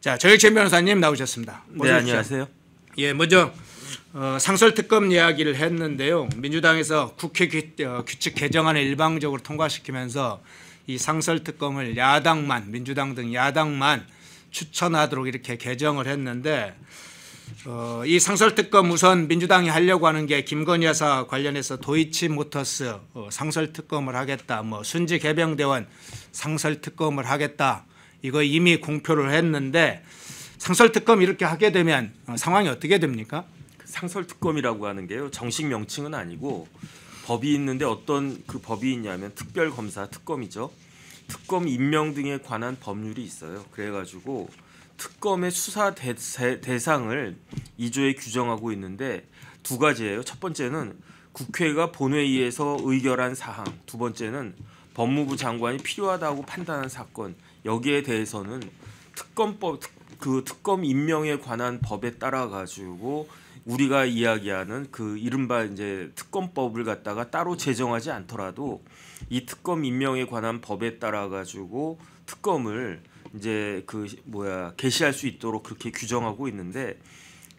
자, 저희진 변호사님 나오셨습니다. 네, 안녕하세요. 예, 먼저 어, 상설 특검 이야기를 했는데요. 민주당에서 국회 규, 어, 규칙 개정안을 일방적으로 통과시키면서 이 상설 특검을 야당만 민주당 등 야당만 추천하도록 이렇게 개정을 했는데 어, 이 상설 특검 우선 민주당이 하려고 하는 게 김건희 여사 관련해서 도이치모터스 어, 상설 특검을 하겠다, 뭐 순지 개병대원 상설 특검을 하겠다. 이거 이미 공표를 했는데 상설특검 이렇게 하게 되면 어, 상황이 어떻게 됩니까? 상설특검이라고 하는 게요 정식 명칭은 아니고 법이 있는데 어떤 그 법이 있냐면 특별검사 특검이죠. 특검 임명 등에 관한 법률이 있어요. 그래가지고 특검의 수사 대, 대상을 2조에 규정하고 있는데 두 가지예요. 첫 번째는 국회가 본회의에서 의결한 사항, 두 번째는 법무부 장관이 필요하다고 판단한 사건 여기에 대해서는 특검법 특, 그 특검 임명에 관한 법에 따라 가지고 우리가 이야기하는 그 이른바 이제 특검법을 갖다가 따로 제정하지 않더라도 이 특검 임명에 관한 법에 따라 가지고 특검을 이제 그 뭐야 개시할 수 있도록 그렇게 규정하고 있는데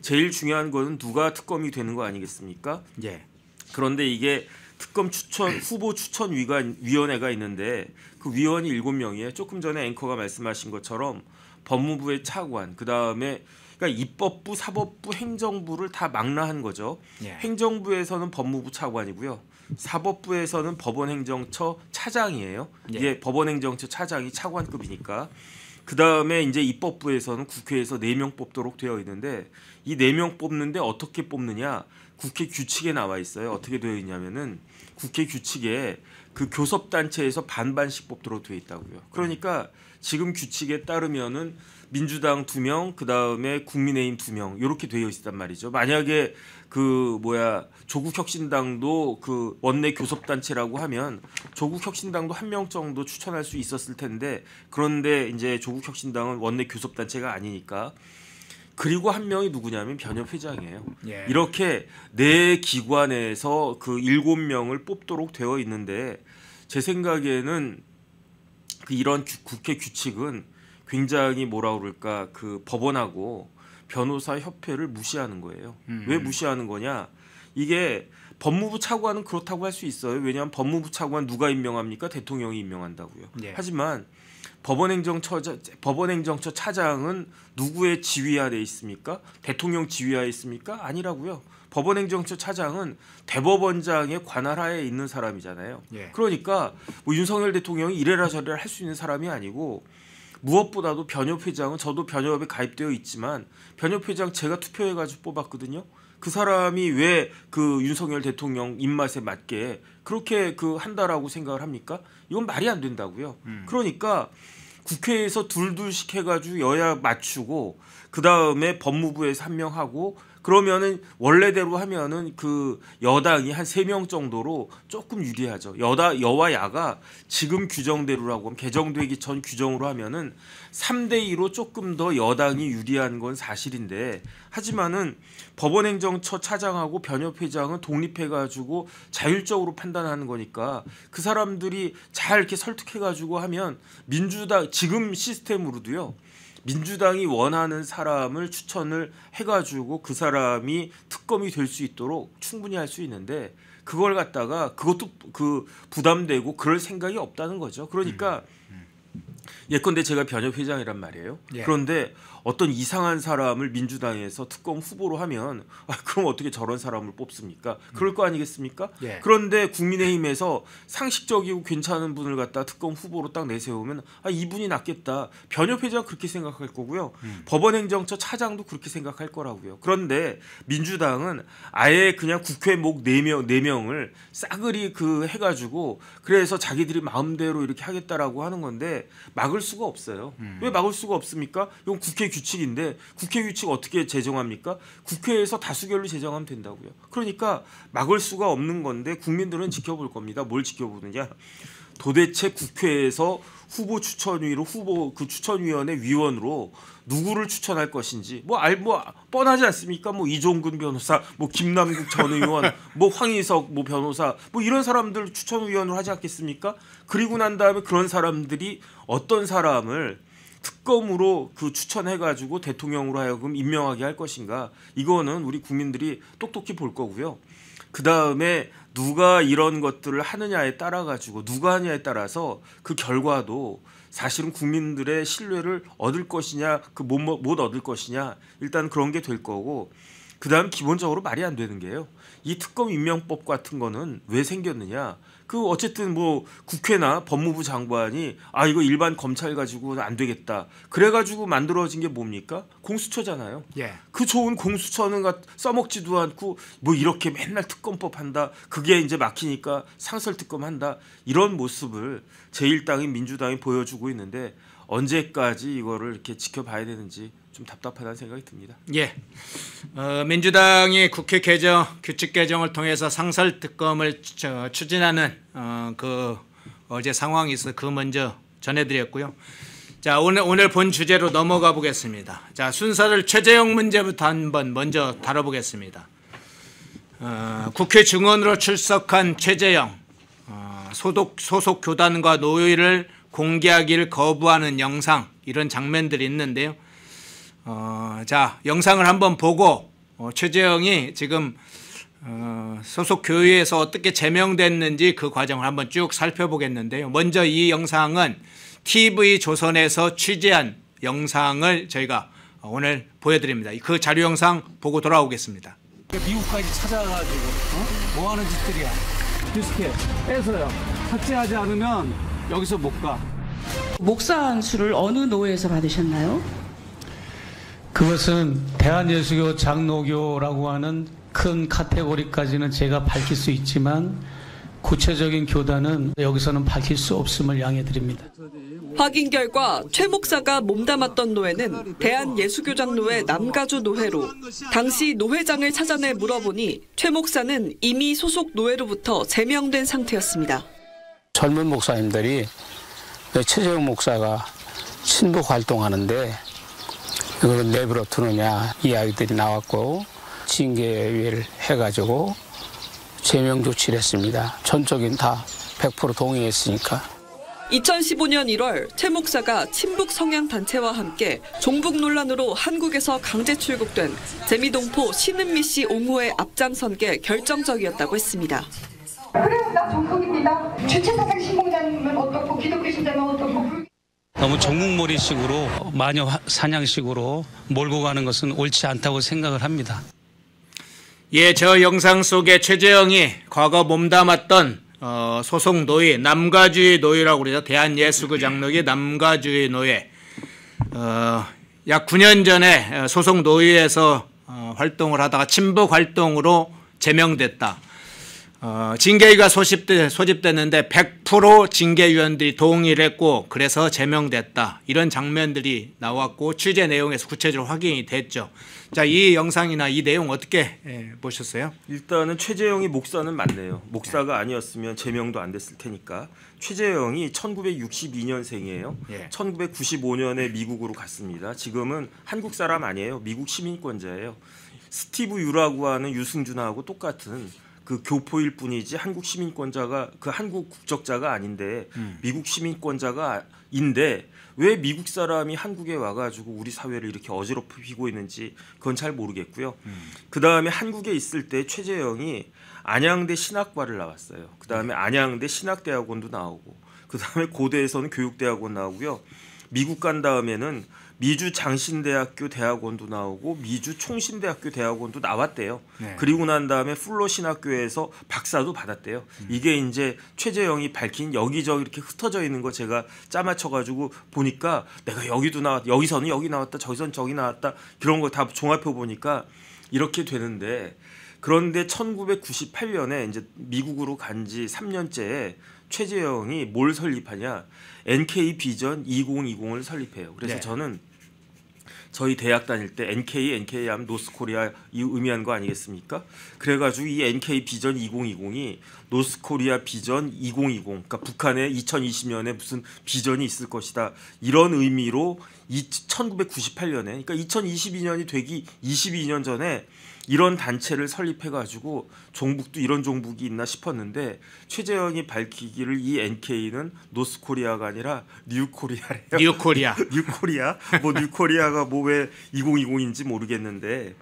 제일 중요한 거는 누가 특검이 되는 거 아니겠습니까? 예. 그런데 이게 특검 추천 후보 추천 위관 위원회가 있는데 그 위원이 일곱 명이에요. 조금 전에 앵커가 말씀하신 것처럼 법무부의 차관 그 다음에 그러니까 입법부, 사법부, 행정부를 다 망라한 거죠. 예. 행정부에서는 법무부 차관이고요. 사법부에서는 법원행정처 차장이에요. 예. 이게 법원행정처 차장이 차관급이니까. 그 다음에 이제 입법부에서는 국회에서 네 명 뽑도록 되어 있는데 이 네 명 뽑는데 어떻게 뽑느냐 국회 규칙에 나와 있어요. 어떻게 되어 있냐면은 국회 규칙에 그 교섭단체에서 반반씩 뽑도록 돼 있다고요. 그러니까 지금 규칙에 따르면은 민주당 두 명, 그 다음에 국민의힘 두 명, 이렇게 되어 있단 말이죠. 만약에 그 뭐야 조국혁신당도 그 원내 교섭단체라고 하면 조국혁신당도 한 명 정도 추천할 수 있었을 텐데 그런데 이제 조국혁신당은 원내 교섭단체가 아니니까 그리고 한 명이 누구냐면 변협 회장이에요. 예. 이렇게 내 네 기관에서 그 일곱 명을 뽑도록 되어 있는데 제 생각에는 그 이런 국회 규칙은 굉장히 뭐라 그럴까 그 법원하고 변호사 협회를 무시하는 거예요. 음. 왜 무시하는 거냐? 이게 법무부 차관은 그렇다고 할 수 있어요. 왜냐하면 법무부 차관 누가 임명합니까? 대통령이 임명한다고요. 예. 하지만 법원행정처 법원행정처 차장은 누구의 지휘하에 있습니까? 대통령 지휘하에 있습니까? 아니라고요. 법원행정처 차장은 대법원장의 관할하에 있는 사람이잖아요. 예. 그러니까 뭐 윤석열 대통령이 이래라 저래라 할 수 있는 사람이 아니고 무엇보다도 변협 회장은 저도 변협에 가입되어 있지만 변협 회장 제가 투표해가지고 뽑았거든요. 그 사람이 왜 그 윤석열 대통령 입맛에 맞게 그렇게 그 한다라고 생각을 합니까? 이건 말이 안 된다고요. 음. 그러니까 국회에서 둘둘씩 해가지고 여야 맞추고 그 다음에 법무부에서 한 명하고 그러면은 원래대로 하면은 그 여당이 한 세 명 정도로 조금 유리하죠. 여다 여와 야가 지금 규정대로라고 하면 개정되기 전 규정으로 하면은 3대 2로 조금 더 여당이 유리한 건 사실인데 하지만은 법원행정처 차장하고 변협 회장은 독립해 가지고 자율적으로 판단하는 거니까 그 사람들이 잘 이렇게 설득해 가지고 하면 민주당 지금 시스템으로도요. 민주당이 원하는 사람을 추천을 해가지고 그 사람이 특검이 될 수 있도록 충분히 할 수 있는데 그걸 갖다가 그것도 그 부담되고 그럴 생각이 없다는 거죠. 그러니까 음, 음. 예컨대 제가 변협 회장이란 말이에요. 예. 그런데 어떤 이상한 사람을 민주당에서 특검 후보로 하면 아, 그럼 어떻게 저런 사람을 뽑습니까? 그럴 거 아니겠습니까? 예. 그런데 국민의힘에서 상식적이고 괜찮은 분을 갖다 특검 후보로 딱 내세우면 아 이분이 낫겠다. 변협 회장 그렇게 생각할 거고요. 음. 법원행정처 차장도 그렇게 생각할 거라고요. 그런데 민주당은 아예 그냥 국회 목 네 명 네명을 싸그리 그 해가지고 그래서 자기들이 마음대로 이렇게 하겠다라고 하는 건데 막을 수가 없어요. 음. 왜 막을 수가 없습니까? 이건 국회 규칙인데 국회 규칙 어떻게 제정합니까? 국회에서 다수결로 제정하면 된다고요. 그러니까 막을 수가 없는 건데 국민들은 지켜볼 겁니다. 뭘 지켜보느냐? 도대체 국회에서 후보 추천위로 후보 그 추천위원회 위원으로 누구를 추천할 것인지 뭐알뭐 뭐, 뻔하지 않습니까? 뭐 이종근 변호사, 뭐 김남국 전 의원, 뭐 황희석 뭐 변호사 뭐 이런 사람들 추천위원으로 하지 않겠습니까? 그리고 난 다음에 그런 사람들이 어떤 사람을 특검으로 그 추천해가지고 대통령으로 하여금 임명하게 할 것인가 이거는 우리 국민들이 똑똑히 볼 거고요. 그 다음에 누가 이런 것들을 하느냐에 따라 가지고 누가 하냐에 따라서 그 결과도 사실은 국민들의 신뢰를 얻을 것이냐 그못못 못 얻을 것이냐 일단 그런 게 될 거고 그다음 기본적으로 말이 안 되는 게요 이 특검 임명법 같은 거는 왜 생겼느냐 그 어쨌든 뭐 국회나 법무부 장관이 아 이거 일반 검찰 가지고는 안 되겠다. 그래 가지고 만들어진 게 뭡니까? 공수처잖아요. 예. 그 좋은 공수처는 써먹지도 않고 뭐 이렇게 맨날 특검법 한다. 그게 이제 막히니까 상설 특검 한다. 이런 모습을 제1당인 민주당이 보여주고 있는데 언제까지 이거를 이렇게 지켜봐야 되는지 좀 답답하다는 생각이 듭니다. 예. 어, 민주당이 국회 개정 규칙 개정을 통해서 상설 특검을 어, 추진하는 어, 그 어제 상황이 있어 그 먼저 전해드렸고요. 자 오늘 오늘 본 주제로 넘어가 보겠습니다. 자 순서를 최재형 문제부터 한번 먼저 다뤄보겠습니다. 어, 국회 증언으로 출석한 최재형 어, 소독, 소속 교단과 노예를 공개하기를 거부하는 영상 이런 장면들이 있는데요. 어, 자 영상을 한번 보고 어, 최재형이 지금 어, 소속 교회에서 어떻게 제명됐는지 그 과정을 한번 쭉 살펴보겠는데요. 먼저 이 영상은 TV 조선에서 취재한 영상을 저희가 오늘 보여드립니다. 그 자료 영상 보고 돌아오겠습니다. 미국까지 찾아가지고 어? 뭐 하는 짓들이야? 뉴스케 빼서요. 삭제하지 않으면 여기서 못 가. 목사 안수를 어느 노회에서 받으셨나요? 그것은 대한예수교 장로교라고 하는 큰 카테고리까지는 제가 밝힐 수 있지만 구체적인 교단은 여기서는 밝힐 수 없음을 양해 드립니다. 확인 결과 최 목사가 몸담았던 노예는 대한예수교장로회 남가주 노회로 당시 노회장을 찾아내 물어보니 최 목사는 이미 소속 노회로부터 제명된 상태였습니다. 젊은 목사님들이 최재형 목사가 신부 활동하는데 이걸 내버려 두느냐 이야기들이 나왔고 징계를 해가지고 제명 조치를 했습니다. 전적인 다 100% 동의했으니까. 2015년 1월 최 목사가 친북 성향 단체와 함께 종북 논란으로 한국에서 강제 출국된 재미동포 신은미 씨 옹호의 앞장선 게 결정적이었다고 했습니다. 그래요, 나 종북입니다. 주체사상 신공자님은 어떻고 기독교신자는 어떻고. 너무 전국몰이식으로 마녀 사냥식으로 몰고 가는 것은 옳지 않다고 생각을 합니다. 예, 저 영상 속에 최재영이 과거 몸담았던 어, 소송 노예, 남가주의 노예라고 그러죠. 대한예수교 장로의 남가주의 노예. 어, 약 9년 전에 어, 소송 노예에서 어, 활동을 하다가 친북 활동으로 제명됐다. 어, 징계위가 소집되, 소집됐는데 100% 징계위원들이 동의를 했고 그래서 제명됐다. 이런 장면들이 나왔고 취재 내용에서 구체적으로 확인이 됐죠. 자, 이 영상이나 이 내용 어떻게 예, 보셨어요? 일단은 최재형이 목사는 맞네요. 목사가 아니었으면 제명도 안 됐을 테니까. 최재형이 1962년생이에요. 예. 1995년에 미국으로 갔습니다. 지금은 한국 사람 아니에요. 미국 시민권자예요. 스티브 유라고 하는 유승준하고 똑같은 그 교포일 뿐이지 한국 시민권자가 그 한국 국적자가 아닌데 음. 미국 시민권자가인데 왜 미국 사람이 한국에 와가지고 우리 사회를 이렇게 어지럽히고 있는지 그건 잘 모르겠고요. 음. 그 다음에 한국에 있을 때 최재영이 안양대 신학과를 나왔어요. 그 다음에 네. 안양대 신학대학원도 나오고 그 다음에 고대에서는 교육대학원 나오고요. 미국 간 다음에는 미주 장신대학교 대학원도 나오고 미주 총신대학교 대학원도 나왔대요. 네. 그리고 난 다음에 플로 신학교에서 박사도 받았대요. 음. 이게 이제 최재영이 밝힌 여기저기 이렇게 흩어져 있는 거 제가 짜맞춰가지고 보니까 내가 여기도 나왔, 여기서는 여기 나왔다, 저기선 저기 나왔다 그런 거 다 종합해 보니까 이렇게 되는데 그런데 1998년에 이제 미국으로 간 지3년째 최재영이 뭘 설립하냐 NK 비전 2020을 설립해요. 그래서 네. 저는 저희 대학 다닐 때 NK, NK 하면 노스코리아 이 의미한 거 아니겠습니까? 그래가지고 이 NK 비전 2020이 노스코리아 비전 2020, 그러니까 북한의 2020년에 무슨 비전이 있을 것이다 이런 의미로 1998년에, 그러니까 2022년이 되기 22년 전에 이런 단체를 설립해가지고 종북도 이런 종북이 있나 싶었는데 최재형이 밝히기를 이 NK는 노스코리아가 아니라 뉴코리아래요. 뉴코리아. 뉴코리아. 뭐 뉴코리아가 뭐 왜 2020인지 모르겠는데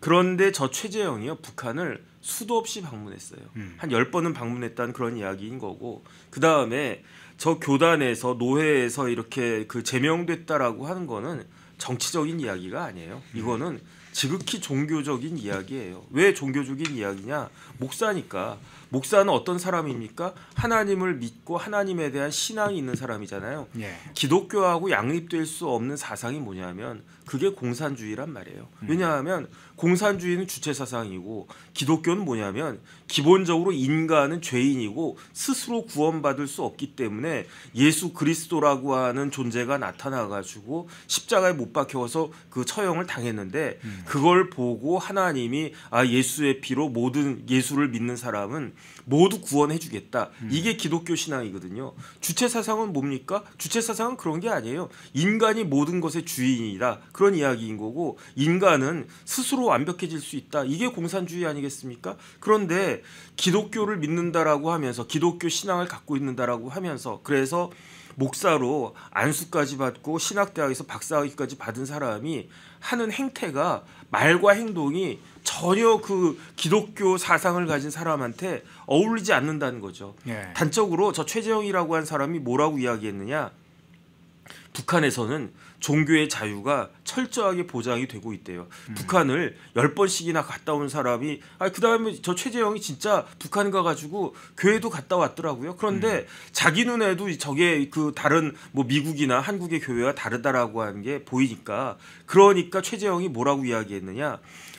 그런데 저 최재형이요 북한을 수도 없이 방문했어요. 음. 한열번은 방문했다는 그런 이야기인 거고 그 다음에 저 교단에서 노회에서 이렇게 그 제명됐다라고 하는 거는 정치적인 이야기가 아니에요. 음. 이거는 지극히 종교적인 이야기예요. 왜 종교적인 이야기냐? 목사니까 목사는 어떤 사람입니까? 하나님을 믿고 하나님에 대한 신앙이 있는 사람이잖아요. 예. 기독교하고 양립될 수 없는 사상이 뭐냐면 그게 공산주의란 말이에요. 음. 왜냐하면 공산주의는 주체 사상이고 기독교는 뭐냐면 기본적으로 인간은 죄인이고 스스로 구원받을 수 없기 때문에 예수 그리스도라고 하는 존재가 나타나 가지고 십자가에 못 박혀서 그 처형을 당했는데 음. 그걸 보고 하나님이 아 예수의 피로 모든 예수를 믿는 사람은 모두 구원해주겠다. 음. 이게 기독교 신앙이거든요. 주체 사상은 뭡니까? 주체 사상은 그런 게 아니에요. 인간이 모든 것의 주인이다. 그런 이야기인 거고 인간은 스스로 완벽해질 수 있다. 이게 공산주의 아니겠습니까? 그런데 기독교를 믿는다라고 하면서 기독교 신앙을 갖고 있는다라고 하면서 그래서 목사로 안수까지 받고 신학대학에서 박사학위까지 받은 사람이 하는 행태가 말과 행동이 전혀 그 기독교 사상을 가진 사람한테 어울리지 않는다는 거죠. 예. 단적으로 저 최재형이라고 한 사람이 뭐라고 이야기했느냐? 북한에서는 종교의 자유가 철저하게 보장이 되고 있대요. 음. 북한을 열 번씩이나 갔다 온 사람이 아 그다음에 저 최재형이 진짜 북한 가 가지고 교회도 갔다 왔더라고요. 그런데 음. 자기 눈에도 저게 그 다른 뭐 미국이나 한국의 교회와 다르다라고 하는 게 보이니까 그러니까 최재형이 뭐라고 이야기했느냐?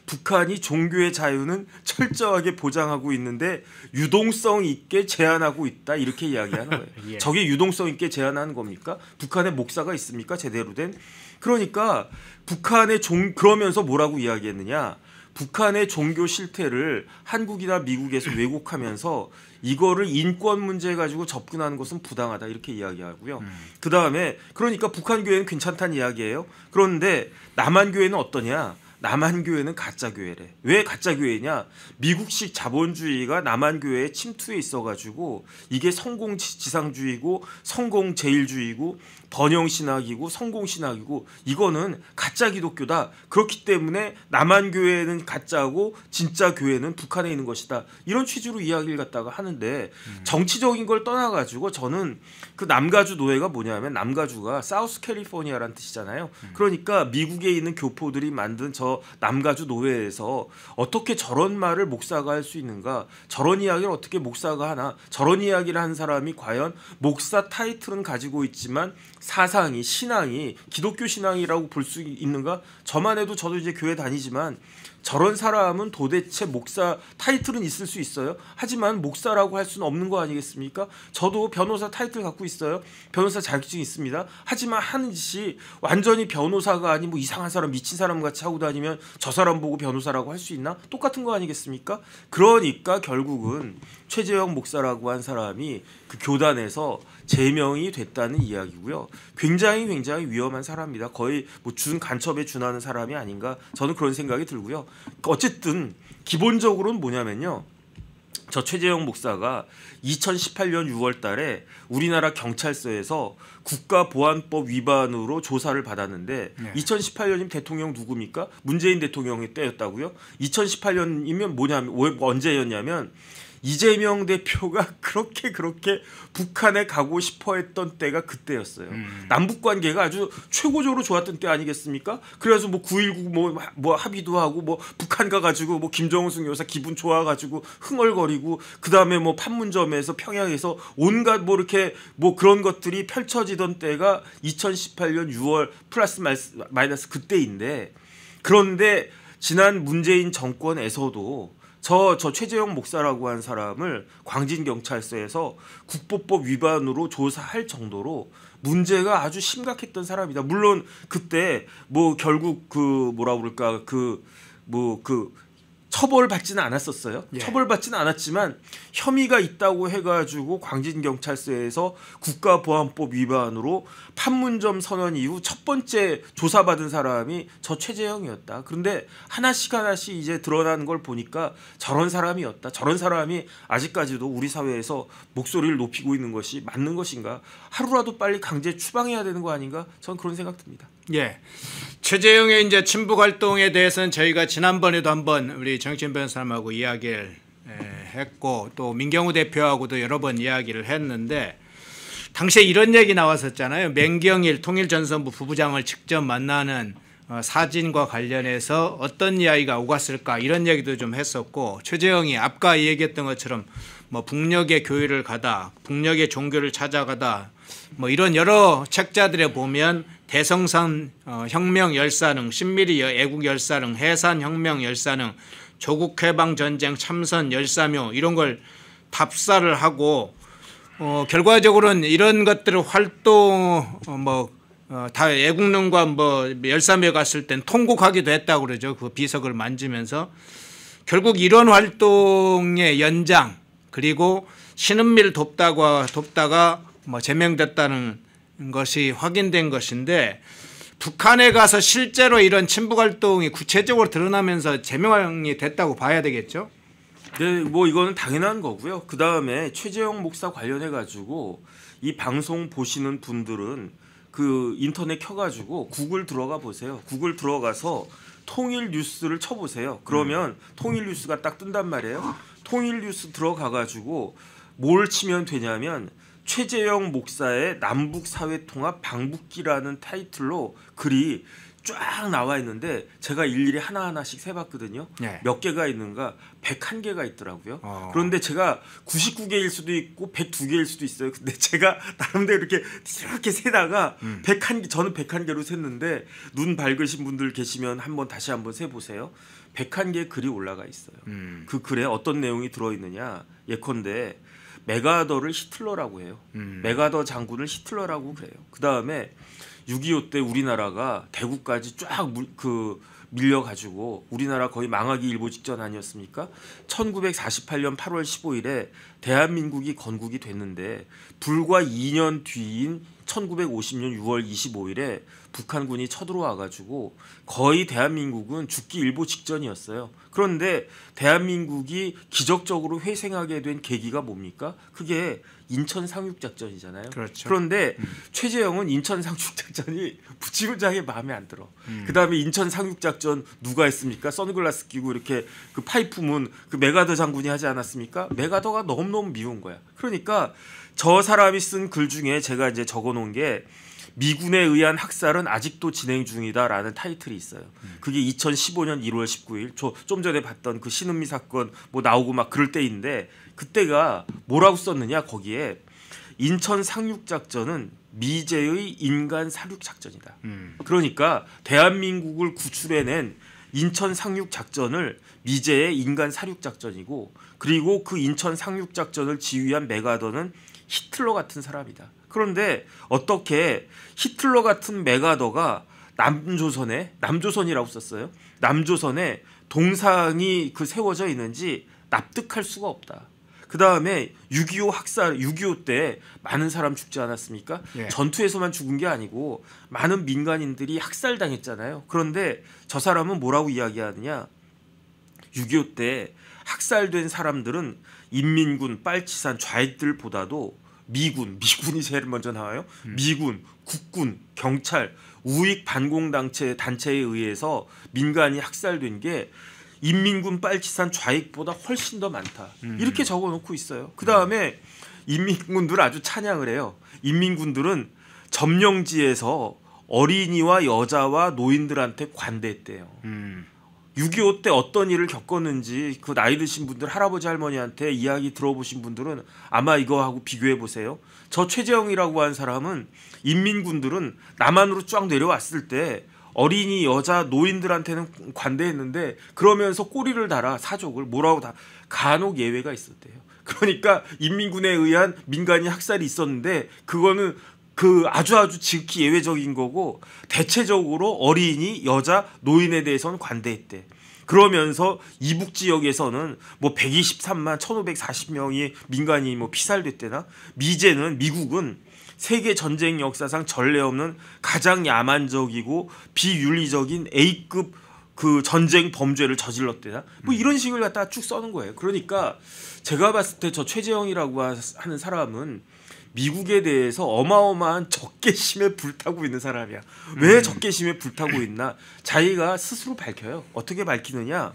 북한이 종교의 자유는 철저하게 보장하고 있는데 유동성 있게 제한하고 있다 이렇게 이야기하는 거예요. 예. 저게 유동성 있게 제한하는 겁니까? 북한에 목사가 있습니까? 제대로 된 그러니까 북한의 종 그러면서 뭐라고 이야기했느냐? 북한의 종교 실태를 한국이나 미국에서 왜곡하면서 이거를 인권 문제 가지고 접근하는 것은 부당하다 이렇게 이야기하고요. 음. 그 다음에 그러니까 북한 교회는 괜찮다는 이야기예요. 그런데 남한 교회는 어떠냐? 남한 교회는 가짜 교회래. 왜 가짜 교회냐? 미국식 자본주의가 남한 교회에 침투해 있어가지고 이게 성공 지상주의고 성공 제일주의고 번영 신학이고 성공 신학이고 이거는 가짜 기독교다. 그렇기 때문에 남한 교회는 가짜고 진짜 교회는 북한에 있는 것이다. 이런 취지로 이야기를 갖다가 하는데 음. 정치적인 걸 떠나가지고 저는 그 남가주 노예가 뭐냐면 남가주가 사우스 캘리포니아란 뜻이잖아요. 음. 그러니까 미국에 있는 교포들이 만든 저 남가주 노회에서 어떻게 저런 말을 목사가 할 수 있는가? 저런 이야기를 어떻게 목사가 하나? 저런 이야기를 한 사람이 과연 목사 타이틀은 가지고 있지만 사상이 신앙이 기독교 신앙이라고 볼 수 있는가? 저만 해도 저도 이제 교회 다니지만 저런 사람은 도대체 목사 타이틀은 있을 수 있어요. 하지만 목사라고 할 수는 없는 거 아니겠습니까? 저도 변호사 타이틀 갖고 있어요. 변호사 자격증 있습니다. 하지만 하는 짓이 완전히 변호사가 아닌 뭐 이상한 사람 미친 사람 같이 하고 다니면 저 사람 보고 변호사라고 할 수 있나? 똑같은 거 아니겠습니까? 그러니까 결국은 최재형 목사라고 한 사람이 그 교단에서 제명이 됐다는 이야기고요. 굉장히 굉장히 위험한 사람입니다. 거의 뭐준 간첩에 준하는 사람이 아닌가 저는 그런 생각이 들고요. 그러니까 어쨌든 기본적으로는 뭐냐면요. 저 최재형 목사가 2018년 6월달에 우리나라 경찰서에서 국가보안법 위반으로 조사를 받았는데 네. 2018년이면 대통령 누굽니까? 문재인 대통령이 때였다고요? 2018년이면 뭐냐면 언제였냐면 이재명 대표가 그렇게 그렇게 북한에 가고 싶어 했던 때가 그때였어요. 음. 남북 관계가 아주 최고조로 좋았던 때 아니겠습니까? 그래서 뭐 919 뭐뭐 뭐, 뭐 합의도 하고 뭐 북한 가 가지고 뭐 김정숙 여사 기분 좋아 가지고 흥얼거리고 그다음에 뭐 판문점에서 평양에서 온갖 뭐 이렇게 뭐 그런 것들이 펼쳐지던 때가 2018년 6월 플러스 마이너스 그때인데 그런데 지난 문재인 정권에서도 저, 저 최재형 목사라고 한 사람을 광진경찰서에서 국보법 위반으로 조사할 정도로 문제가 아주 심각했던 사람이다. 물론 그때 뭐 결국 그 뭐라 그럴까 그 뭐그 뭐그 처벌받지는 않았었어요. 예. 처벌받지는 않았지만 혐의가 있다고 해가지고 광진경찰서에서 국가보안법 위반으로 판문점 선언 이후 첫 번째 조사받은 사람이 저 최재형이었다. 그런데 하나씩 하나씩 이제 드러나는 걸 보니까 저런 사람이었다. 저런 사람이 아직까지도 우리 사회에서 목소리를 높이고 있는 것이 맞는 것인가? 하루라도 빨리 강제 추방해야 되는 거 아닌가? 저는 그런 생각 듭니다. 예. 최재형의 이제 친북 활동에 대해서는 저희가 지난번에도 한번 우리 정신 변사님하고 이야기를 했고 또 민경우 대표하고도 여러 번 이야기를 했는데 당시에 이런 얘기 나왔었잖아요. 맹경일 통일전선부 부부장을 직접 만나는 어, 사진과 관련해서 어떤 이야기가 오갔을까 이런 얘기도 좀 했었고 최재형이 아까 얘기했던 것처럼 뭐 북녘의 교회를 가다 북녘의 종교를 찾아가다 뭐 이런 여러 책자들에 보면 대성산 어, 혁명 열사능, 신미리 여 애국 열사능, 해산 혁명 열사능, 조국 해방 전쟁 참선 열사묘 이런 걸 답사를 하고 어, 결과적으로는 이런 것들을 활동 어, 뭐다 어, 애국론과 뭐 열사묘 갔을 땐 통곡하기도 했다고 그러죠. 그 비석을 만지면서 결국 이런 활동의 연장 그리고 신은밀 돕다가 돕다가 뭐 제명됐다는 것이 확인된 것인데 북한에 가서 실제로 이런 친북 활동이 구체적으로 드러나면서 제명이 됐다고 봐야 되겠죠? 네, 뭐 이거는 당연한 거고요. 그 다음에 최재형 목사 관련해 가지고 이 방송 보시는 분들은 그 인터넷 켜가지고 구글 들어가 보세요. 구글 들어가서 통일 뉴스를 쳐보세요. 그러면 음. 통일 뉴스가 딱 뜬단 말이에요. 통일 뉴스 들어가가지고 뭘 치면 되냐면 최재영 목사의 남북 사회 통합 방북기라는 타이틀로 글이 쫙 나와 있는데 제가 일일이 하나하나씩 세봤거든요. 네. 몇 개가 있는가? 101개가 있더라고요. 어. 그런데 제가 99개일 수도 있고 102개일 수도 있어요. 근데 제가 나름대로 이렇게 이렇게 세다가 음. 101개 저는 101개로 셌는데 눈 밝으신 분들 계시면 한번 다시 한번 세 보세요. 101개 글이 올라가 있어요. 음. 그 글에 어떤 내용이 들어 있느냐? 예컨대 메가더를 히틀러라고 해요. 음. 메가더 장군을 히틀러라고 그래요. 그 다음에 6.25 때 우리나라가 대구까지 쫙 그 밀려가지고 우리나라 거의 망하기 일보 직전 아니었습니까? 1948년 8월 15일에 대한민국이 건국이 됐는데 불과 2년 뒤인 1950년 6월 25일에 북한군이 쳐들어와 가지고 거의 대한민국은 죽기 일보 직전이었어요. 그런데 대한민국이 기적적으로 회생하게 된 계기가 뭡니까? 그게 인천 상륙 작전이잖아요. 그렇죠. 그런데 음. 최재형은 인천 상륙 작전이 부지런하게 마음에 안 들어. 음. 그다음에 인천 상륙 작전 누가 했습니까? 선글라스 끼고 이렇게 그 파이프 문그 메가더 장군이 하지 않았습니까? 메가더가 너무너무 미운 거야. 그러니까 저 사람이 쓴 글 중에 제가 이제 적어놓은 게 미군에 의한 학살은 아직도 진행 중이다라는 타이틀이 있어요. 그게 2015년 1월 19일 저 좀 전에 봤던 그 신은미 사건 뭐 나오고 막 그럴 때인데 그때가 뭐라고 썼느냐 거기에 인천 상륙 작전은 미제의 인간 사륙 작전이다. 음. 그러니까 대한민국을 구출해낸 인천 상륙 작전을 미제의 인간 사륙 작전이고 그리고 그 인천 상륙 작전을 지휘한 메가더는 히틀러 같은 사람이다. 그런데 어떻게 히틀러 같은 메가더가 남조선에 남조선이라고 썼어요. 남조선에 동상이 그 세워져 있는지 납득할 수가 없다. 그 다음에 6.25 학살, 6.25 때 많은 사람 죽지 않았습니까? 예. 전투에서만 죽은 게 아니고 많은 민간인들이 학살당했잖아요. 그런데 저 사람은 뭐라고 이야기하느냐? 6.25때 학살된 사람들은 인민군, 빨치산, 좌익들보다도 미군, 미군이 제일 먼저 나와요. 음. 미군, 국군, 경찰, 우익 반공 단체 단체에 의해서 민간이 학살된 게 인민군 빨치산 좌익보다 훨씬 더 많다. 음. 이렇게 적어놓고 있어요. 그 다음에 인민군들 아주 찬양을 해요. 인민군들은 점령지에서 어린이와 여자와 노인들한테 관대했대요. 음. 6.25때 어떤 일을 겪었는지 그 나이 드신 분들 할아버지 할머니한테 이야기 들어보신 분들은 아마 이거하고 비교해 보세요. 저 최재형이라고 한 사람은 인민군들은 남한으로 쫙 내려왔을 때 어린이 여자 노인들한테는 관대했는데 그러면서 꼬리를 달아 사족을 뭐라고 다 간혹 예외가 있었대요. 그러니까 인민군에 의한 민간인 학살이 있었는데 그거는 그 아주 아주 지극히 예외적인 거고 대체적으로 어린이, 여자, 노인에 대해서는 관대했대. 그러면서 이북 지역에서는 뭐 123만 1540명이 민간인이 뭐 피살됐대나 미제는 미국은 세계 전쟁 역사상 전례 없는 가장 야만적이고 비윤리적인 A급 그 전쟁 범죄를 저질렀대나 뭐 이런 식을 갖다 쭉 써는 거예요. 그러니까 제가 봤을 때 저 최재형이라고 하는 사람은 미국에 대해서 어마어마한 적개심에 불타고 있는 사람이야. 왜 음. 적개심에 불타고 있나? 자기가 스스로 밝혀요. 어떻게 밝히느냐?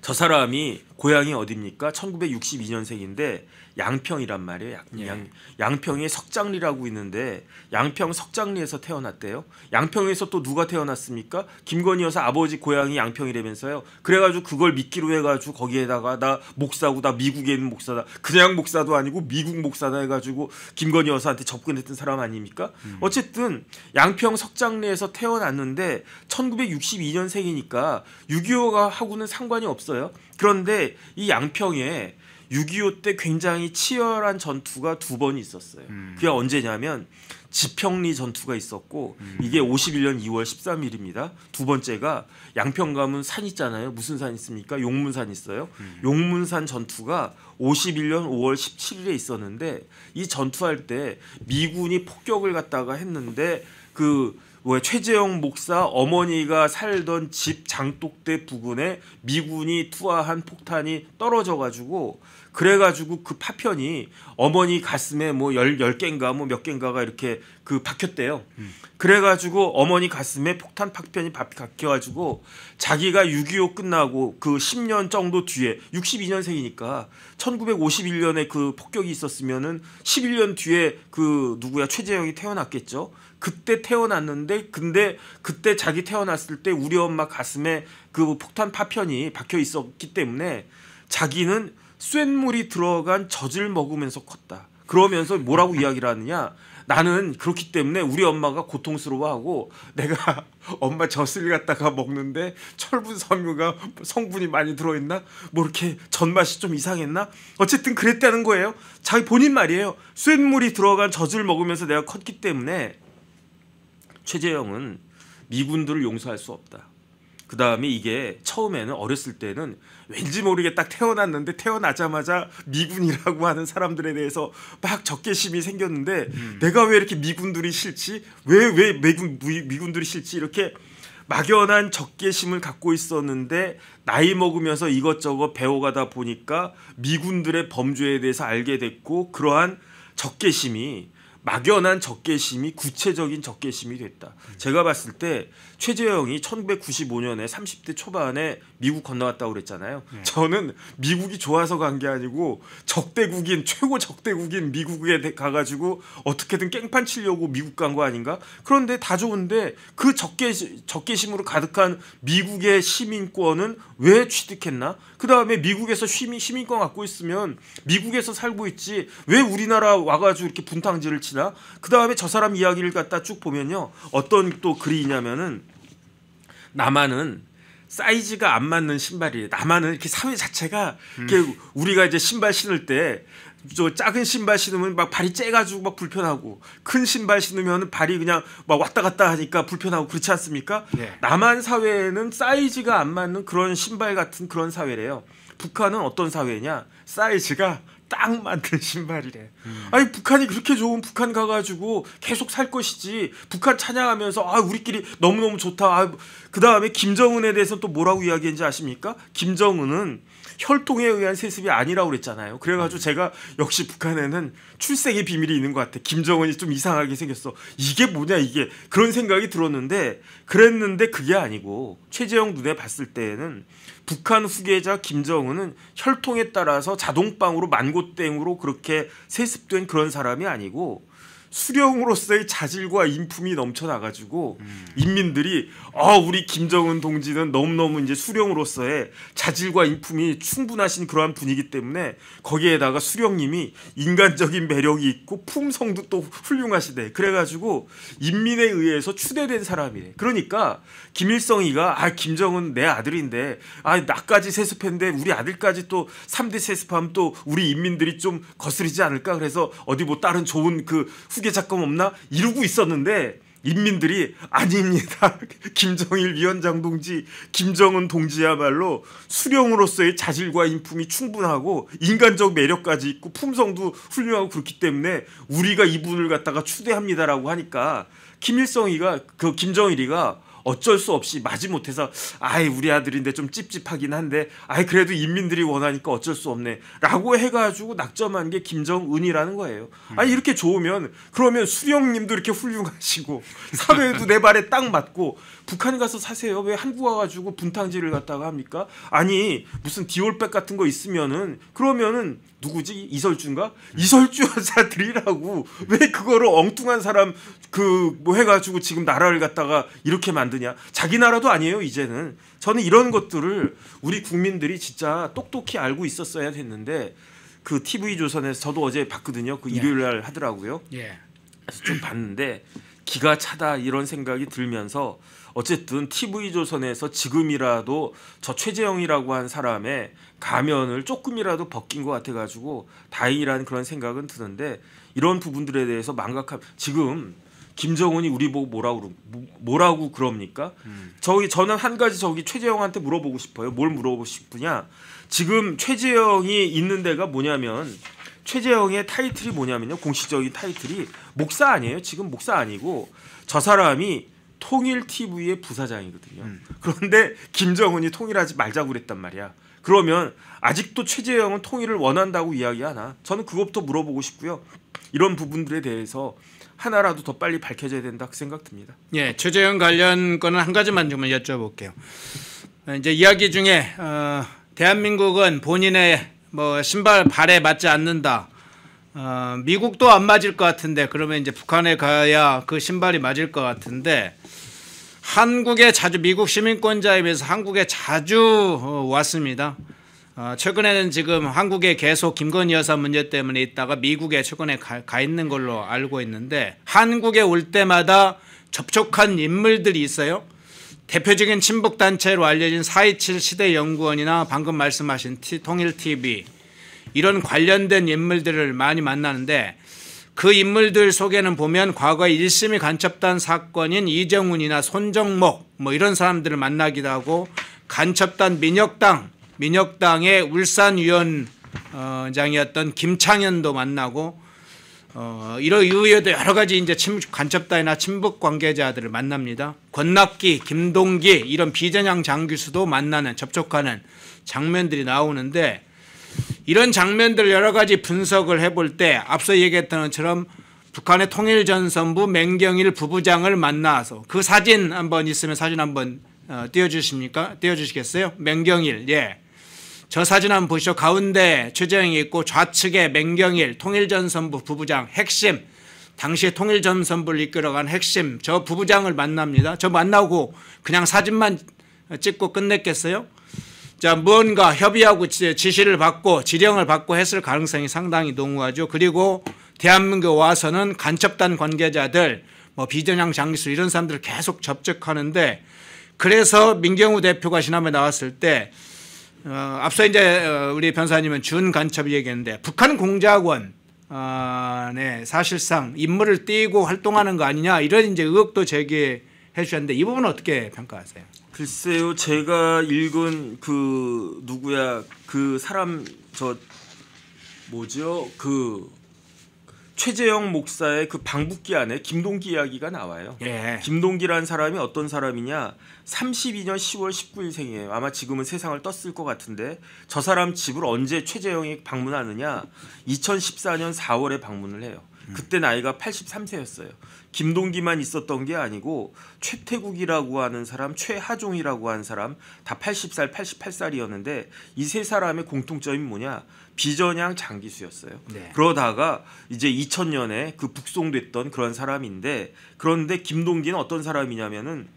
저 사람이 고향이 어딥니까? 1962년생인데 양평이란 말이에요. 양, 예. 양 양평에 석장리라고 있는데 양평 석장리에서 태어났대요. 양평에서 또 누가 태어났습니까? 김건희 여사 아버지 고향이 양평이라면서요. 그래가지고 그걸 믿기로 해가지고 거기에다가 나 목사고 나 미국에 있는 목사다. 그냥 목사도 아니고 미국 목사다 해가지고 김건희 여사한테 접근했던 사람 아닙니까? 음. 어쨌든 양평 석장리에서 태어났는데 1962년생이니까 6.25가 하고는 상관이 없어요. 그런데 이 양평에 6.25때 굉장히 치열한 전투가 두 번 있었어요. 음. 그게 언제냐면 지평리 전투가 있었고 음. 이게 51년 2월 13일입니다. 두 번째가 양평 가면 산 있잖아요. 무슨 산 있습니까? 용문산 있어요. 음. 용문산 전투가 51년 5월 17일에 있었는데 이 전투할 때 미군이 폭격을 갖다가 했는데 그왜 최재형 목사 어머니가 살던 집 장독대 부근에 미군이 투하한 폭탄이 떨어져 가지고 그래가지고 그 파편이 어머니 가슴에 뭐 열, 열 개인가 뭐 몇 개인가가 이렇게 그 박혔대요. 음. 그래가지고 어머니 가슴에 폭탄 파편이 박혀가지고 자기가 6.25 끝나고 그 10년 정도 뒤에 62년생이니까 1951년에 그 폭격이 있었으면은 11년 뒤에 그 누구야 최재형이 태어났겠죠. 그때 태어났는데 근데 그때 자기 태어났을 때 우리 엄마 가슴에 그 폭탄 파편이 박혀 있었기 때문에 자기는 쇳물이 들어간 젖을 먹으면서 컸다. 그러면서 뭐라고 이야기를 하느냐? 나는 그렇기 때문에 우리 엄마가 고통스러워하고 내가 엄마 젖을 갖다가 먹는데 철분 섬유가 성분이 많이 들어있나 뭐 이렇게 젖맛이 좀 이상했나 어쨌든 그랬다는 거예요 자기 본인 말이에요 쇳물이 들어간 젖을 먹으면서 내가 컸기 때문에 최재형은 미군들을 용서할 수 없다 그 다음에 이게 처음에는 어렸을 때는 왠지 모르게 딱 태어났는데 태어나자마자 미군이라고 하는 사람들에 대해서 막 적개심이 생겼는데 음. 내가 왜 이렇게 미군들이 싫지? 왜왜 미군 미군들이 싫지? 이렇게 막연한 적개심을 갖고 있었는데 나이 먹으면서 이것저것 배워가다 보니까 미군들의 범죄에 대해서 알게 됐고 그러한 적개심이 막연한 적개심이 구체적인 적개심이 됐다. 음. 제가 봤을 때 최재형이 1995년에 30대 초반에 미국 건너갔다고 그랬잖아요. 네. 저는 미국이 좋아서 간 게 아니고 적대국인 최고 적대국인 미국에 가가지고 어떻게든 깽판 치려고 미국 간 거 아닌가? 그런데 다 좋은데 그 적개 적개심으로 가득한 미국의 시민권은 왜 취득했나? 그 다음에 미국에서 시민 시민권 갖고 있으면 미국에서 살고 있지 왜 우리나라 와가지고 이렇게 분탕질을 치나? 그 다음에 저 사람 이야기를 갖다 쭉 보면요 어떤 또 글이 있냐면은 나만은 사이즈가 안 맞는 신발이 나만은 이렇게 사회 자체가 이렇게 음. 우리가 이제 신발 신을 때 저 작은 신발 신으면 막 발이 째가지고 막 불편하고 큰 신발 신으면 발이 그냥 막 왔다 갔다 하니까 불편하고 그렇지 않습니까? 네. 남한 사회는 사이즈가 안 맞는 그런 신발 같은 그런 사회래요. 북한은 어떤 사회냐? 사이즈가 딱 만든 신발이래. 음. 아니 북한이 그렇게 좋은 북한 가가지고 계속 살 것이지. 북한 찬양하면서 아 우리끼리 너무 너무 좋다. 아, 그 다음에 김정은에 대해서 또 뭐라고 이야기했는지 아십니까? 김정은은 혈통에 의한 세습이 아니라고 그랬잖아요. 그래가지고 음. 제가 역시 북한에는 출생의 비밀이 있는 것 같아. 김정은이 좀 이상하게 생겼어. 이게 뭐냐 이게 그런 생각이 들었는데 그랬는데 그게 아니고 최재형 눈에 봤을 때에는 북한 후계자 김정은은 혈통에 따라서 자동방으로 만고땡으로 그렇게 세습된 그런 사람이 아니고 수령으로서의 자질과 인품이 넘쳐나가지고 음. 인민들이 아 우리 김정은 동지는 너무너무 이제 수령으로서의 자질과 인품이 충분하신 그러한 분이기 때문에 거기에다가 수령님이 인간적인 매력이 있고 품성도 또 훌륭하시대 그래가지고 인민에 의해서 추대된 사람이래 그러니까 김일성이가 아 김정은 내 아들인데 아 나까지 세습했는데 우리 아들까지 또 3대 세습하면 또 우리 인민들이 좀 거스르지 않을까 그래서 어디 뭐 다른 좋은 그 후계 어떻게 작품 없나 이러고 있었는데 인민들이 아닙니다. 김정일 위원장 동지, 김정은 동지야말로 수령으로서의 자질과 인품이 충분하고 인간적 매력까지 있고 품성도 훌륭하고 그렇기 때문에 우리가 이분을 갖다가 추대합니다라고 하니까 김일성이가 그 김정일이가 어쩔 수 없이 마지못해서 아이 우리 아들인데 좀 찝찝하긴 한데 아이 그래도 인민들이 원하니까 어쩔 수 없네라고 해가지고 낙점한 게 김정은이라는 거예요. 아니 이렇게 좋으면 그러면 수령님도 이렇게 훌륭하시고 사회도 내 발에 딱 맞고 북한 가서 사세요. 왜 한국 와가지고 분탕질을 갖다가 합니까? 아니 무슨 디올백 같은 거 있으면은 그러면은 누구지 이설준가 음. 이설주 여사들이라고 왜 그거를 엉뚱한 사람 그 뭐 해가지고 지금 나라를 갖다가 이렇게 만드냐 자기 나라도 아니에요 이제는 저는 이런 것들을 우리 국민들이 진짜 똑똑히 알고 있었어야 했는데 그 TV 조선에서 저도 어제 봤거든요 그 예. 일요일 날 하더라고요 예. 그래서 좀 봤는데 기가 차다 이런 생각이 들면서 어쨌든 TV 조선에서 지금이라도 저 최재형이라고 한 사람의 가면을 조금이라도 벗긴 것 같아가지고 다행이라는 그런 생각은 드는데 이런 부분들에 대해서 망각함 지금 김정은이 우리 보고 뭐라고 그러, 뭐, 뭐라고 그럽니까? 음. 저기 저는 한 가지 저기 최재형한테 물어보고 싶어요. 뭘 물어보고 싶으냐? 지금 최재형이 있는 데가 뭐냐면 최재형의 타이틀이 뭐냐면요. 공식적인 타이틀이 목사 아니에요. 지금 목사 아니고 저 사람이 통일 TV의 부사장이거든요. 음. 그런데 김정은이 통일하지 말자고 그랬단 말이야. 그러면 아직도 최재형은 통일을 원한다고 이야기하나? 저는 그것부터 물어보고 싶고요. 이런 부분들에 대해서 하나라도 더 빨리 밝혀져야 된다 그 생각 듭니다. 예, 최재형 관련 거는 한 가지만 좀 여쭤볼게요. 이제 이야기 중에 어, 대한민국은 본인의 뭐 신발 발에 맞지 않는다. 어, 미국도 안 맞을 것 같은데 그러면 이제 북한에 가야 그 신발이 맞을 것 같은데 한국에 자주 미국 시민권자에 비해서 한국에 자주 어, 왔습니다. 어, 최근에는 지금 한국에 계속 김건희 여사 문제 때문에 있다가 미국에 최근에 가 있는 걸로 알고 있는데 한국에 올 때마다 접촉한 인물들이 있어요. 대표적인 친북 단체로 알려진 4.27 시대 연구원이나 방금 말씀하신 통일 TV 이런 관련된 인물들을 많이 만나는데 그 인물들 속에는 보면 과거에 1심이 간첩단 사건인 이정훈이나 손정목 뭐 이런 사람들을 만나기도 하고 간첩단 민혁당 민혁당의 울산위원장이었던 어, 김창현도 만나고 어, 이런 이후에도 여러 가지 이제 침, 간첩단이나 친북 관계자들을 만납니다. 권낙기, 김동기 이런 비전향 장기수도 만나는 접촉하는 장면들이 나오는데 이런 장면들 여러 가지 분석을 해볼 때 앞서 얘기했던 것처럼 북한의 통일전선부 맹경일 부부장을 만나서 그 사진 한번 있으면 사진 한번 어, 띄워주십니까? 띄워주시겠어요? 맹경일 예. 저 사진 한 번 보시죠. 가운데 최재형이 있고 좌측에 맹경일 통일전선부 부부장 핵심 당시에 통일전선부를 이끌어간 핵심 저 부부장을 만납니다. 저 만나고 그냥 사진만 찍고 끝냈겠어요? 자, 무언가 협의하고 지시를 받고 지령을 받고 했을 가능성이 상당히 농후하죠. 그리고 대한민국 에 와서는 간첩단 관계자들, 뭐 비전향 장기수 이런 사람들을 계속 접촉하는데 그래서 민경우 대표가 지난번에 나왔을 때 어, 앞서 이제 어, 우리 변사님은 준간첩 얘기했는데 북한 공작원 어, 네, 사실상 임무를 띄고 활동하는 거 아니냐 이런 이제 의혹도 제기해 주셨는데 이 부분은 어떻게 평가하세요? 글쎄요, 제가 읽은 그 누구야 그 사람 저 뭐죠 그 최재영 목사의 그 방북기 안에 김동기 이야기가 나와요. 예. 김동기란 사람이 어떤 사람이냐? 32년 10월 19일생이에요. 아마 지금은 세상을 떴을 것 같은데 저 사람 집을 언제 최재영이 방문하느냐? 2014년 4월에 방문을 해요. 그때 나이가 83세였어요. 김동기만 있었던 게 아니고 최태국이라고 하는 사람, 최하종이라고 하는 사람 다 80살, 88살이었는데 이 세 사람의 공통점이 뭐냐? 비전향 장기수였어요. 네. 그러다가 이제 2000년에 그 북송됐던 그런 사람인데 그런데 김동기는 어떤 사람이냐면은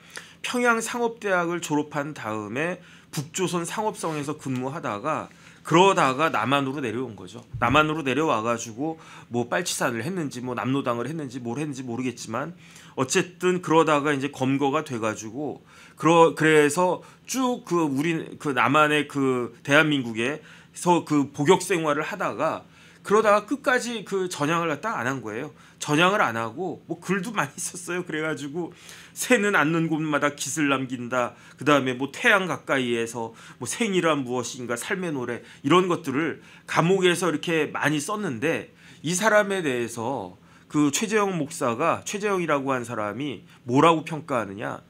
평양 상업대학을 졸업한 다음에 북조선 상업성에서 근무하다가 그러다가 남한으로 내려온 거죠. 남한으로 내려와 가지고 뭐 빨치산을 했는지 뭐 남로당을 했는지 뭘 했는지 모르겠지만 어쨌든 그러다가 이제 검거가 돼 가지고 그러 그래서 쭉 그 우리 그 남한의 그 대한민국에서 그 복역 생활을 하다가 그러다가 끝까지 그 전향을 갖다 안한 거예요. 전향을 안 하고 뭐 글도 많이 썼어요. 그래가지고 새는 앉는 곳마다 깃을 남긴다. 그 다음에 뭐 태양 가까이에서 뭐 생이란 무엇인가 삶의 노래 이런 것들을 감옥에서 이렇게 많이 썼는데 이 사람에 대해서 그 최재형 목사가 최재형이라고 한 사람이 뭐라고 평가하느냐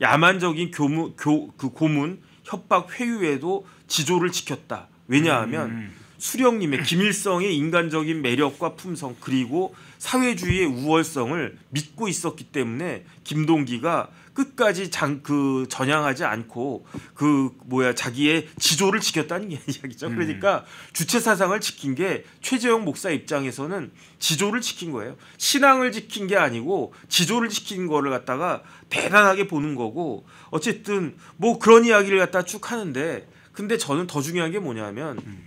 야만적인 교무 교 그 고문 협박 회유에도 지조를 지켰다. 왜냐하면 음. 수령님의 김일성의 인간적인 매력과 품성 그리고 사회주의의 우월성을 믿고 있었기 때문에 김동기가 끝까지 장 그 전향하지 않고 그 뭐야 자기의 지조를 지켰다는 이야기죠. 음. 그러니까 주체 사상을 지킨 게 최재형 목사 입장에서는 지조를 지킨 거예요. 신앙을 지킨 게 아니고 지조를 지킨 거를 갖다가 대단하게 보는 거고 어쨌든 뭐 그런 이야기를 갖다 쭉 하는데 근데 저는 더 중요한 게 뭐냐면 음.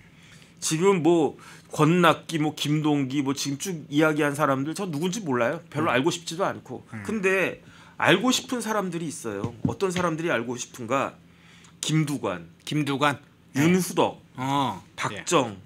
지금 뭐 권낙기 뭐 김동기 뭐 지금 쭉 이야기한 사람들 저 누군지 몰라요. 별로 음. 알고 싶지도 않고. 음. 근데 알고 싶은 사람들이 있어요. 어떤 사람들이 알고 싶은가? 김두관, 김두관, 예. 윤후덕, 어. 박정,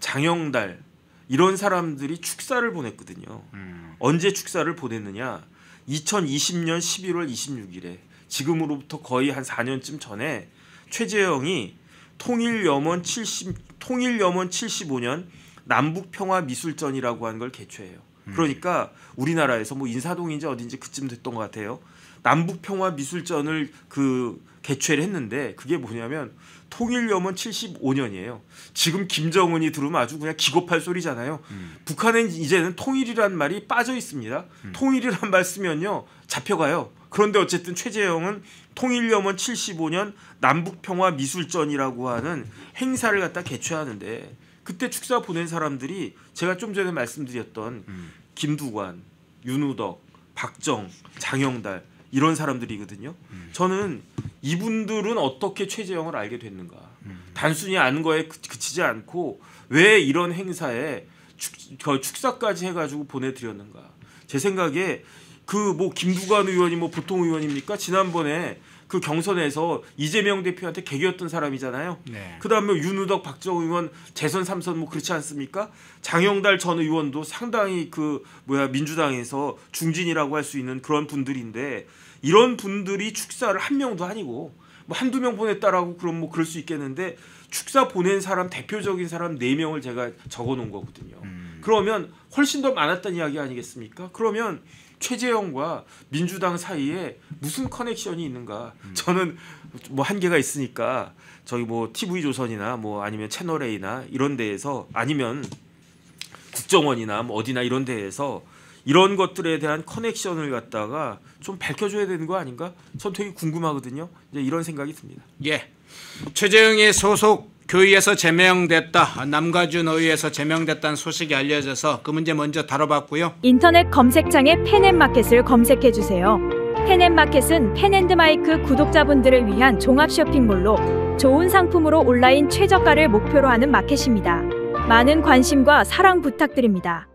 장영달 이런 사람들이 축사를 보냈거든요. 음. 언제 축사를 보냈느냐? 2020년 11월 26일에 지금으로부터 거의 한 4년쯤 전에 최재형이 통일 염원 70 통일 염원 75년 남북 평화 미술전이라고 하는 걸 개최해요. 음. 그러니까 우리나라에서 뭐 인사동인지 어딘지 그쯤 됐던 것 같아요. 남북 평화 미술전을 그 개최를 했는데 그게 뭐냐면 통일 염원 75년이에요. 지금 김정은이 들으면 아주 그냥 기겁할 소리잖아요. 음. 북한은 이제는 통일이란 말이 빠져 있습니다. 음. 통일이란 말 쓰면요 잡혀가요. 그런데 어쨌든 최재형은 통일염원 75년 남북평화미술전이라고 하는 행사를 갖다 개최하는데 그때 축사 보낸 사람들이 제가 좀 전에 말씀드렸던 음. 김두관, 윤우덕, 박정, 장영달 이런 사람들이거든요. 음. 저는 이분들은 어떻게 최재형을 알게 됐는가. 음. 단순히 아는 거에 그치지 않고 왜 이런 행사에 축, 축사까지 해가지고 보내드렸는가. 제 생각에 그 뭐 김두관 의원이 뭐 보통 의원입니까? 지난번에 그 경선에서 이재명 대표한테 개기였던 사람이잖아요. 네. 그다음에 윤우덕 박정우 의원 재선 3선뭐 그렇지 않습니까? 장영달 전 의원도 상당히 그 뭐야 민주당에서 중진이라고 할 수 있는 그런 분들인데 이런 분들이 축사를 한 명도 아니고 뭐 한두 명 보냈다라고 그럼 뭐 그럴 수 있겠는데 축사 보낸 사람 대표적인 사람 네 명을 제가 적어 놓은 거거든요. 음. 그러면 훨씬 더 많았다는 이야기 아니겠습니까? 그러면 최재형과 민주당 사이에 무슨 커넥션이 있는가? 음. 저는 뭐 한계가 있으니까 저희 뭐 TV 조선이나 뭐 아니면 채널 A나 이런 데에서 아니면 국정원이나 뭐 어디나 이런 데에서 이런 것들에 대한 커넥션을 갖다가 좀 밝혀줘야 되는 거 아닌가? 전 되게 궁금하거든요. 이제 이런 생각이 듭니다. 예, 최재형의 소속 교회에서 제명됐다. 남가준 의회에서 제명됐다는 소식이 알려져서 그 문제 먼저 다뤄봤고요. 인터넷 검색창에 펜앤마켓을 검색해주세요. 펜앤마켓은 펜앤드마이크 구독자분들을 위한 종합 쇼핑몰로 좋은 상품으로 온라인 최저가를 목표로 하는 마켓입니다. 많은 관심과 사랑 부탁드립니다.